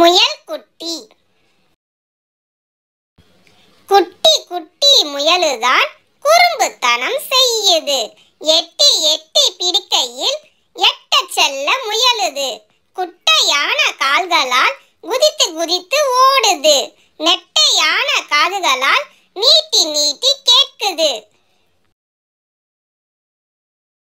முயல் குட்டி குட்டி குட்டி முயலுதான் குறும்புத்தனம் செய்யுது எட்டி எட்டி பிடிக்கையில் எட்ட செல்ல முயலுது குட்டையான கால்களால் குதித்து குதித்து ஓடுது நெட்டையான காதுகளால் நீட்டி நீட்டி கேட்குது